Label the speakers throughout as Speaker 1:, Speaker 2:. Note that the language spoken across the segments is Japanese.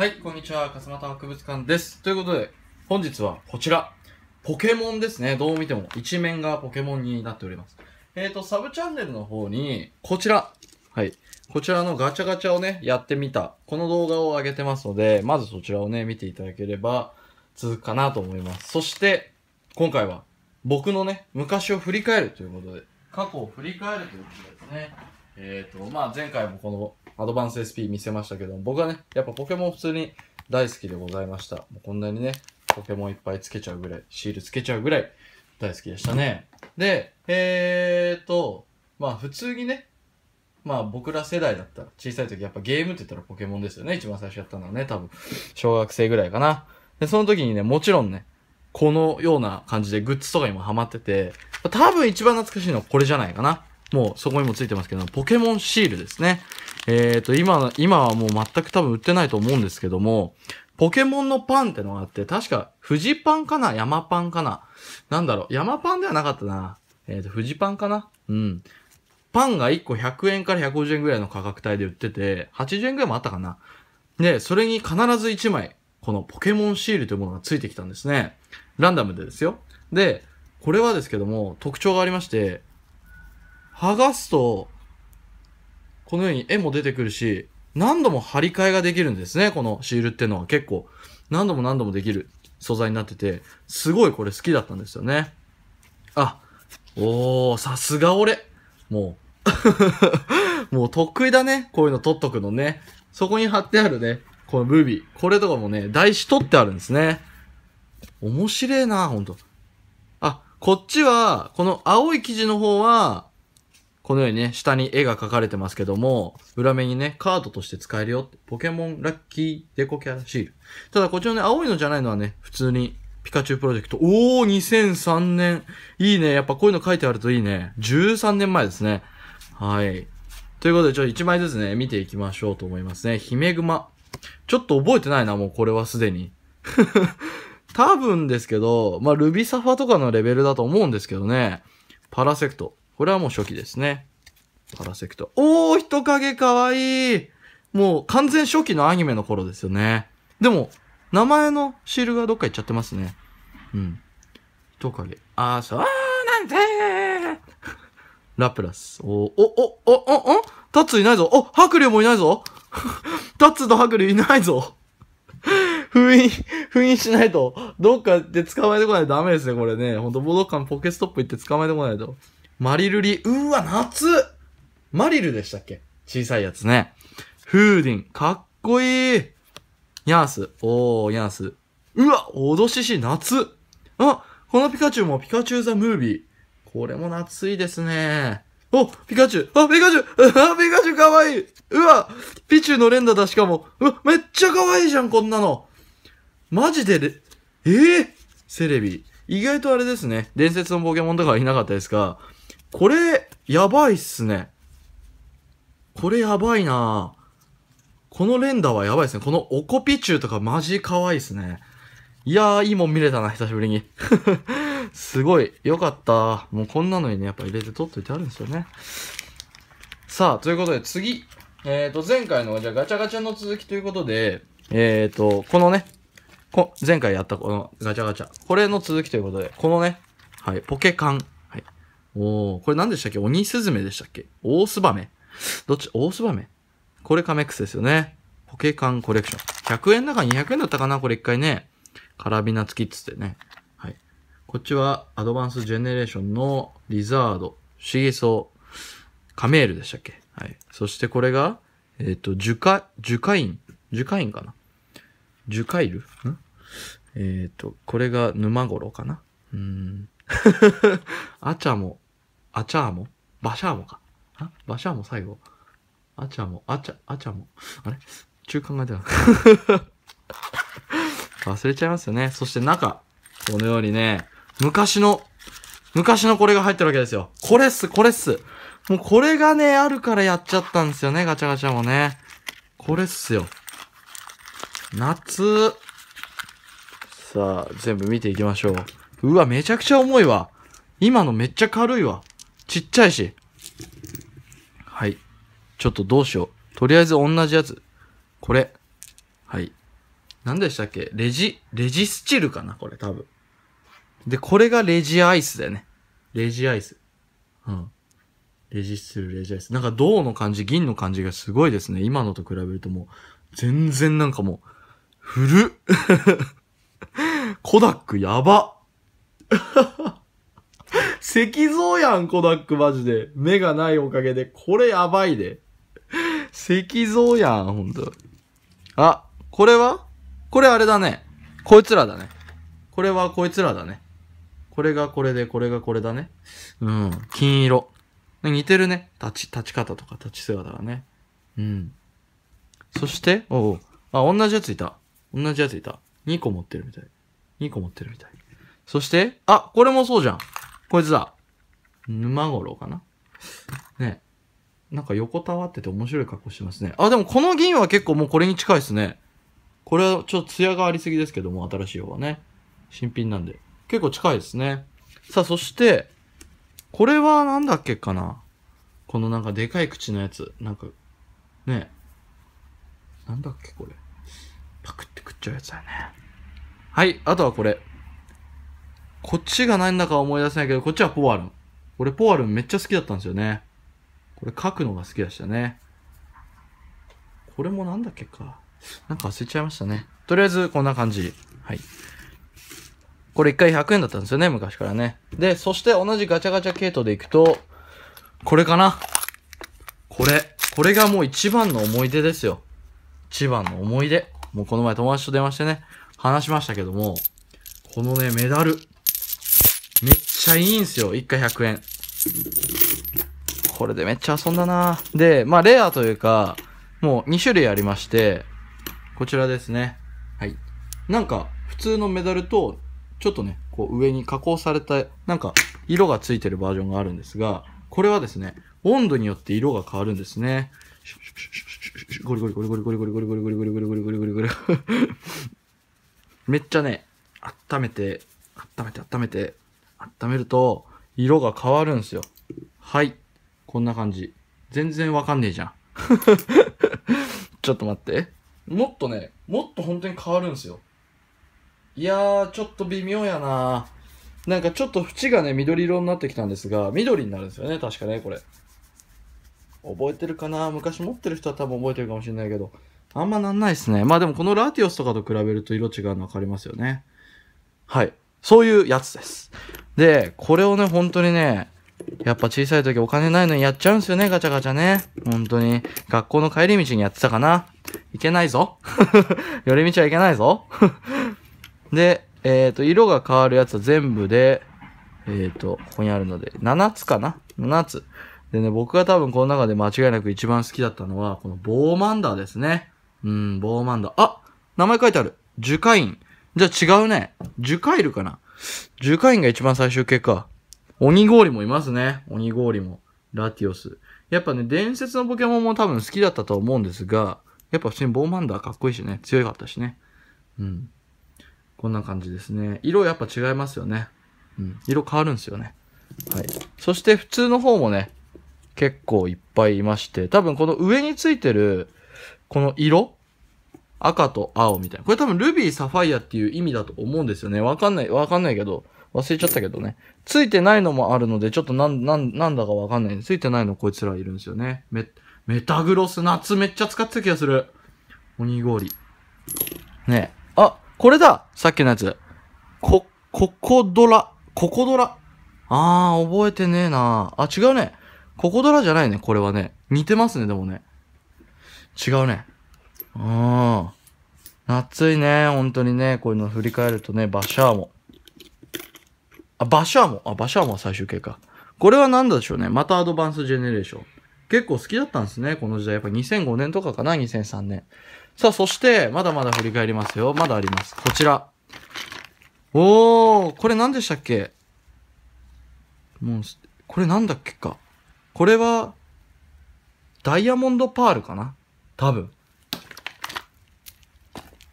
Speaker 1: はい、こんにちは。笠俣博物館です。ということで、本日はこちら。ポケモンですね。どう見ても一面がポケモンになっております。えっ、ー、と、サブチャンネルの方に、こちら。はい。こちらのガチャガチャをね、やってみた。この動画を上げてますので、まずそちらをね、見ていただければ続くかなと思います。そして、今回は僕のね、昔を振り返るということで、過去を振り返るということですね。えっ、ー、と、まあ前回もこのアドバンス SP 見せましたけど、僕はね、やっぱポケモン普通に大好きでございました。もうこんなにね、ポケモンいっぱいつけちゃうぐらい、シールつけちゃうぐらい大好きでしたね。で、えーと、まあ普通にね、まあ僕ら世代だったら、小さい時やっぱゲームって言ったらポケモンですよね。一番最初やったのはね、多分、小学生ぐらいかな。で、その時にね、もちろんね、このような感じでグッズとかにもハマってて、多分一番懐かしいのはこれじゃないかな。もうそこにもついてますけど、ポケモンシールですね。えっ、ー、と、今、今はもう全く多分売ってないと思うんですけども、ポケモンのパンってのがあって、確か、富士パンかな山パンかななんだろう、山パンではなかったな。えっ、ー、と、富士パンかなうん。パンが1個100円から150円ぐらいの価格帯で売ってて、80円ぐらいもあったかな。で、それに必ず1枚、このポケモンシールというものがついてきたんですね。ランダムでですよ。で、これはですけども、特徴がありまして、剥がすと、このように絵も出てくるし、何度も張り替えができるんですね。このシールってのは結構何度も何度もできる素材になってて、すごいこれ好きだったんですよね。あ、おー、さすが俺。もう もう得意だね。こういうの取っとくのね。そこに貼ってあるね、このブービー。これとかもね、台紙取ってあるんですね。面白いな、ほんと。あ、こっちは、この青い生地の方は、このようにね、下に絵が描かれてますけども、裏面にね、カードとして使えるよって。ポケモンラッキーデコキャラシール。ただ、こっちのね、青いのじゃないのはね、普通にピカチュウプロジェクト。おー、2003年。いいね。やっぱこういうの書いてあるといいね。13年前ですね。はい。ということで、ちょ、1枚ずつね、見ていきましょうと思いますね。ヒメグマ。ちょっと覚えてないな、もうこれはすでに。多分ですけど、まあ、ルビサファとかのレベルだと思うんですけどね。パラセクト。これはもう初期ですね。パラセクト。おー、人影かわいいもう完全初期のアニメの頃ですよね。でも、名前のシールがどっか行っちゃってますね。うん。人影。あー、そうなんーラプラス。おお、お、お、お、お、タツいないぞ。お、白竜もいないぞ。タツと白竜いないぞ。封印、封印しないと、どっかで捕まえてこないとダメですね、これね。ほんと、ボドカンポケストップ行って捕まえてこないと。マリルリ、うわ、夏マリルでしたっけ小さいやつね。フーディン、かっこいい。ヤース、おー、ヤース。うわ、脅しし、夏。あ、このピカチュウもピカチュウザムービー。これも夏いですね。お、ピカチュウあ、ピカチュウ あ、ピカチュウかわいいうわ、ピチュウの連打だしかも。うわ、めっちゃかわいいじゃん、こんなの。マジでええー、セレビ。意外とあれですね。伝説のポケモンとかはいなかったですが、これ、やばいっすね。これやばいなこのレンダーはやばいですね。このオコピチューとかマジ可愛いですね。いやー、いいもん見れたな、久しぶりに。すごい。よかった。もうこんなのにね、やっぱ入れて取っといてあるんですよね。さあ、ということで次。えっ、ー、と、前回の、じゃガチャガチャの続きということで、えっ、ー、と、このね、こ前回やったこのガチャガチャ。これの続きということで、このね、はい、ポケカン。おおこれ何でしたっけ鬼スズメでしたっけオオスバメどっちオオスバメこれカメックスですよね。ポケカンコレクション。100円だか200円だったかなこれ一回ね。カラビナ付きっつってね。はい。こっちはアドバンスジェネレーションのリザード、シーソー、カメールでしたっけはい。そしてこれが、えっ、ー、と、ジュカ、ジュカイン。ジュカインかなジュカイルんえっ、ー、と、これが沼頃かなうん。アチャも、アチャーも、バシャーもか。あバシャーも最後。アチャも、アチャ、アチャも。あれ中間が出な 忘れちゃいますよね。そして中、このようにね、昔の、昔のこれが入ってるわけですよ。これっす、これっす。もうこれがね、あるからやっちゃったんですよね、ガチャガチャもね。これっすよ。夏。さあ、全部見ていきましょう。うわ、めちゃくちゃ重いわ。今のめっちゃ軽いわ。ちっちゃいし。はい。ちょっとどうしよう。とりあえず同じやつ。これ。はい。何でしたっけレジ、レジスチルかなこれ多分。で、これがレジアイスだよね。レジアイス。うん。レジスチル、レジアイス。なんか銅の感じ、銀の感じがすごいですね。今のと比べるともう、全然なんかもう、古っ コダックやば 石像やん、コダックマジで。目がないおかげで。これやばいで。石像やん、ほんと。あ、これはこれあれだね。こいつらだね。これはこいつらだね。これがこれで、これがこれだね。うん。金色。似てるね。立ち、立ち方とか立ち姿がね。うん。そして、おおう。あ、同じやついた。同じやついた。2個持ってるみたい。2個持ってるみたい。そして、あ、これもそうじゃん。こいつだ。沼五郎かな。ね。なんか横たわってて面白い格好してますね。あ、でもこの銀は結構もうこれに近いですね。これはちょっと艶がありすぎですけども、新しい方はね。新品なんで。結構近いですね。さあ、そして、これはなんだっけかな。このなんかでかい口のやつ。なんか、ね。なんだっけこれ。パクって食っちゃうやつだよね。はい、あとはこれ。こっちが何だか思い出せないけど、こっちはポワルン。俺ポワルンめっちゃ好きだったんですよね。これ書くのが好きでしたね。これもなんだっけか。なんか忘れちゃいましたね。とりあえずこんな感じ。はい。これ一回100円だったんですよね、昔からね。で、そして同じガチャガチャ系統でいくと、これかな。これ。これがもう一番の思い出ですよ。一番の思い出。もうこの前友達と電話してね、話しましたけども、このね、メダル。めっちゃいいんすよ。1回100円。これでめっちゃ遊んだなで、まあ、レアというか、もう2種類ありまして、こちらですね。はい。なんか、普通のメダルと、ちょっとね、こう上に加工された、なんか、色がついてるバージョンがあるんですが、これはですね、温度によって色が変わるんですね。ゴリゴリゴリゴリゴリゴリゴリゴリゴリゴリゴリゴリゴリゴリゴリ。めっちゃね、温めて、温めて温めて、温めると、色が変わるんですよ。はい。こんな感じ。全然わかんねえじゃん。ちょっと待って。もっとね、もっと本当に変わるんですよ。いやー、ちょっと微妙やななんかちょっと縁がね、緑色になってきたんですが、緑になるんですよね、確かね、これ。覚えてるかな昔持ってる人は多分覚えてるかもしれないけど、あんまなんないっすね。まあでもこのラティオスとかと比べると色違うの分かりますよね。はい。そういうやつです。で、これをね、本当にね、やっぱ小さい時お金ないのにやっちゃうんすよね、ガチャガチャね。本当に。学校の帰り道にやってたかな。いけないぞ。寄り道はいけないぞ。で、えっ、ー、と、色が変わるやつは全部で、えっ、ー、と、ここにあるので、7つかな ?7 つ。でね、僕が多分この中で間違いなく一番好きだったのは、このボーマンダーですね。うん、ボーマンダー。あ名前書いてある。樹海じゃあ違うね。樹海ルかな。樹海ンが一番最終形か。鬼氷もいますね。鬼氷も。ラティオス。やっぱね、伝説のポケモンも多分好きだったと思うんですが、やっぱ普通にボーマンダーかっこいいしね。強かったしね。うん。こんな感じですね。色やっぱ違いますよね。うん。色変わるんですよね。はい。そして普通の方もね、結構いっぱいいまして、多分この上についてる、この色赤と青みたいな。これ多分ルビー、サファイアっていう意味だと思うんですよね。わかんない、わかんないけど、忘れちゃったけどね。ついてないのもあるので、ちょっとなん、なん、なんだかわかんない。ついてないのこいつらいるんですよね。メ、メタグロス、夏めっちゃ使ってた気がする。鬼氷。ねえ。あ、これださっきのやつ。こ、ココドラ。ココドラ。あー、覚えてねえなあ、違うね。ココドラじゃないね、これはね。似てますね、でもね。違うね。うん。暑いね。本当にね。こういうの振り返るとね、バシャーモ。あ、バシャーモ。あ、バシャーモは最終形か。これは何でしょうね。またアドバンスジェネレーション。結構好きだったんですね。この時代。やっぱ2005年とかかな ?2003 年。さあ、そして、まだまだ振り返りますよ。まだあります。こちら。おー、これ何でしたっけもう、これなんだっけか。これは、ダイヤモンドパールかな多分。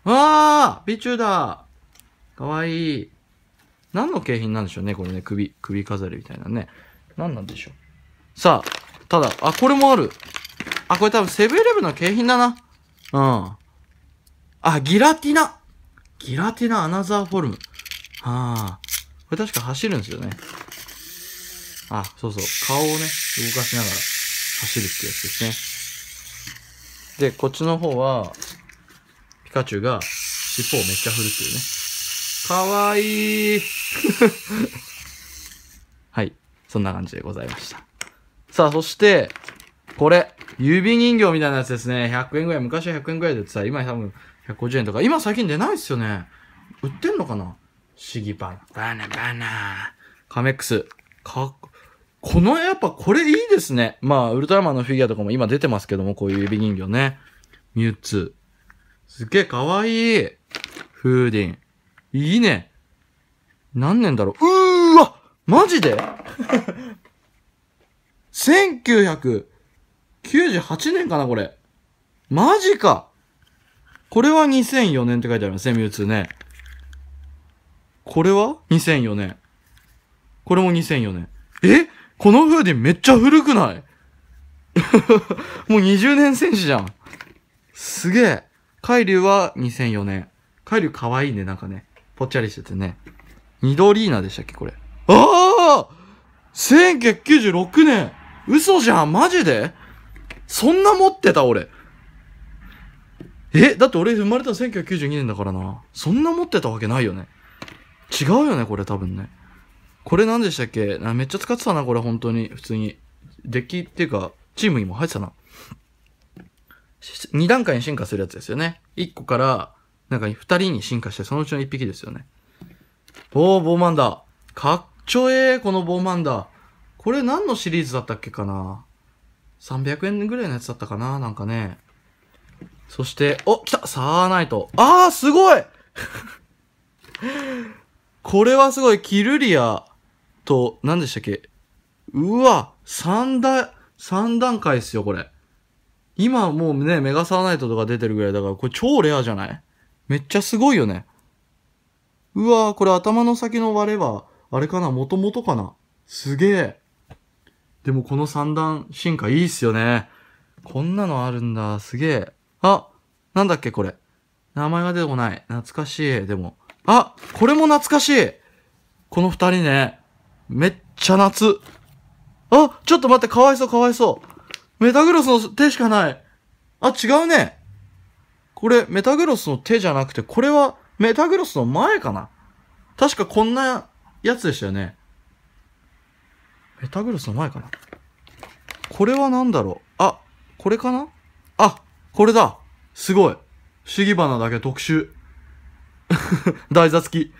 Speaker 1: わあビチューだかわいい。何の景品なんでしょうね、これね。首、首飾りみたいなね。何なんでしょう。さあ、ただ、あ、これもある。あ、これ多分セブンイレブンの景品だな。うん。あ、ギラティナギラティナアナザーフォルム。はあ。これ確か走るんですよね。あ、そうそう。顔をね、動かしながら走るってやつですね。で、こっちの方は、ピカチュウが尻尾をめっちゃ振るっていうね。かわいい はい。そんな感じでございました。さあ、そして、これ、指人形みたいなやつですね。100円ぐらい、昔は100円ぐらいで売ってた。今多分150円とか。今最近出ないっすよね。売ってんのかなシギパン。バナバナカメックス。かこの、やっぱこれいいですね。まあ、ウルトラマンのフィギュアとかも今出てますけども、こういう指人形ね。ミュウツー。すげえかわいい。風鈴。いいね。何年だろう。うーわマジで ?1998 年かな、これ。マジか。これは2004年って書いてあるセミュウツーね。これは ?2004 年。これも2004年。えこの風鈴めっちゃ古くない もう20年戦士じゃん。すげえ。海竜は2004年。海竜可愛いいね、なんかね。ぽっちゃりしててね。ニドリーナでしたっけ、これ。ああ !1996 年嘘じゃんマジでそんな持ってた、俺。えだって俺生まれたの1992年だからな。そんな持ってたわけないよね。違うよね、これ多分ね。これ何でしたっけめっちゃ使ってたな、これ本当に。普通に。デッキっていうか、チームにも入ってたな。二段階に進化するやつですよね。一個から、なんか二人に進化して、そのうちの一匹ですよね。おー、ボーマンダー。かっちょええ、このボーマンダー。これ何のシリーズだったっけかな ?300 円ぐらいのやつだったかななんかね。そして、お、来たサーナイト。あー、すごい これはすごい。キルリアと、何でしたっけうわ、三段、三段階ですよ、これ。今もうね、メガサーナイトとか出てるぐらいだから、これ超レアじゃないめっちゃすごいよね。うわーこれ頭の先の割れは、あれかな元々かなすげえ。でもこの三段進化いいっすよね。こんなのあるんだ。すげえ。あ、なんだっけこれ。名前が出てこない。懐かしい。でも。あ、これも懐かしい。この二人ね。めっちゃ夏。あ、ちょっと待って、かわいそう、かわいそう。メタグロスの手しかない。あ、違うね。これ、メタグロスの手じゃなくて、これは、メタグロスの前かな確かこんなやつでしたよね。メタグロスの前かなこれは何だろうあ、これかなあ、これだすごい不思議花だけ特殊 台座付き。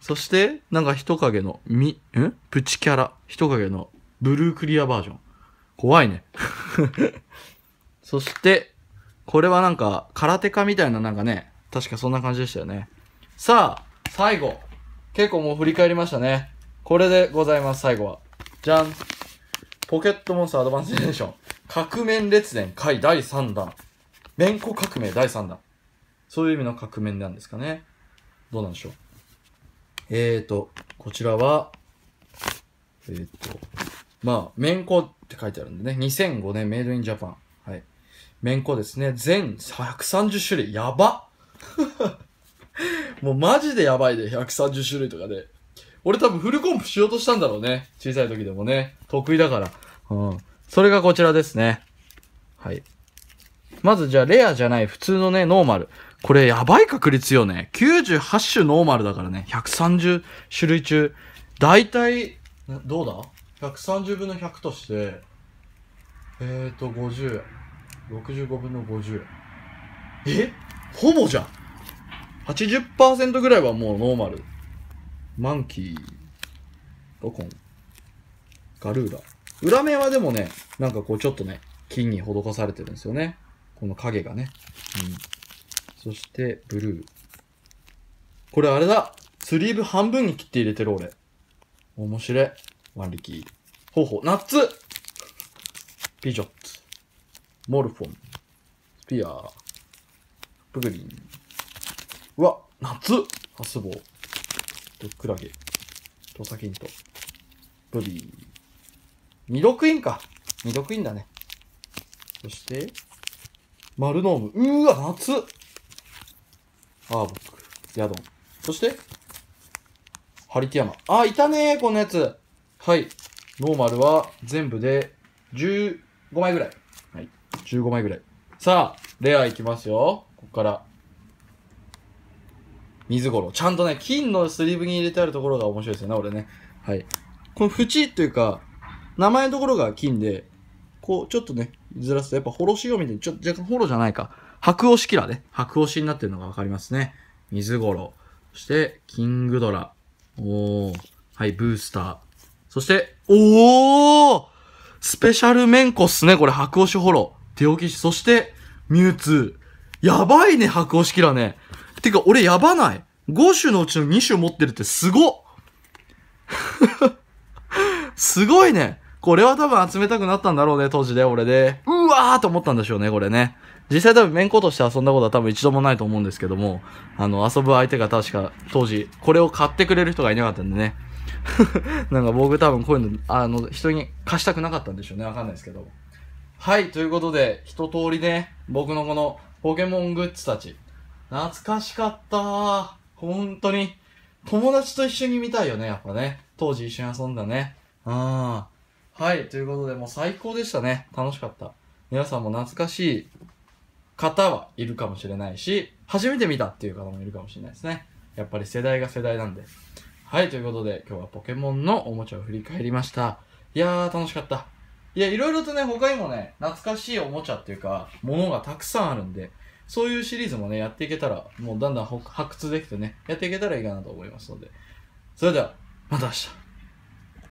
Speaker 1: そして、なんか人影の、み、んプチキャラ。人影のブルークリアバージョン。怖いね。そして、これはなんか、空手家みたいななんかね、確かそんな感じでしたよね。さあ、最後。結構もう振り返りましたね。これでございます、最後は。じゃん。ポケットモンスターアドバンスジェネーション。革命列伝回第3弾。めん革命第3弾。そういう意味の革命なんですかね。どうなんでしょう。えーと、こちらは、えーと、まあ、麺粉って書いてあるんでね。2005年メイドインジャパン。はい。麺粉ですね。全130種類。やば もうマジでやばいで、130種類とかで。俺多分フルコンプしようとしたんだろうね。小さい時でもね。得意だから。うん。それがこちらですね。はい。まずじゃあ、レアじゃない、普通のね、ノーマル。これやばい確率よね。98種ノーマルだからね。130種類中。だいたい、どうだ130分の100として、えーと、50。65分の50。えほぼじゃん !80% ぐらいはもうノーマル。マンキー、ロコン、ガルーラ。裏面はでもね、なんかこうちょっとね、金に施されてるんですよね。この影がね。うん。そして、ブルー。これあれだスリーブ半分に切って入れてる俺。面白い。ワン腕ーほうナッツピジョッツ。モルフォン。スピア。プグリン。うわ、夏ハスボウ。と、クラゲ。トサキント。ブリー。ミドクインか。ミドクインだね。そして、マルノーム。うーわ、夏アーボック。ヤドン。そして、ハリティアマ。あ、いたねー、このやつ。はい。ノーマルは全部で15枚ぐらい。はい。15枚ぐらい。さあ、レアいきますよ。ここから。水ごろ。ちゃんとね、金のスリーブに入れてあるところが面白いですよね、俺ね。はい。この縁というか、名前のところが金で、こう、ちょっとね、ずらすと、やっぱ、ほろしよみたいに、ちょっと若干ホろじゃないか。白押しキラーね。白押しになってるのがわかりますね。水ごろ。そして、キングドラ。おー。はい、ブースター。そして、おースペシャルメンコっすね、これ、白押しホロ。手置きし、そして、ミュウツー。やばいね、白押しキラね。てか、俺やばない。5種のうちの2種持ってるってすごっ すごいね。これは多分集めたくなったんだろうね、当時で、俺で。うわーと思ったんでしょうね、これね。実際多分メンコとして遊んだことは多分一度もないと思うんですけども、あの、遊ぶ相手が確か当時、これを買ってくれる人がいなかったんでね。なんか僕多分こういうの、あの、人に貸したくなかったんでしょうね。わかんないですけど。はい、ということで、一通りね、僕のこのポケモングッズたち。懐かしかった本当に。友達と一緒に見たいよね、やっぱね。当時一緒に遊んだね。うん。はい、ということで、もう最高でしたね。楽しかった。皆さんも懐かしい方はいるかもしれないし、初めて見たっていう方もいるかもしれないですね。やっぱり世代が世代なんで。はい、ということで今日はポケモンのおもちゃを振り返りました。いやー、楽しかった。いや、いろいろとね、他にもね、懐かしいおもちゃっていうか、ものがたくさんあるんで、そういうシリーズもね、やっていけたら、もうだんだん発掘できてね、やっていけたらいいかなと思いますので。それでは、また明日。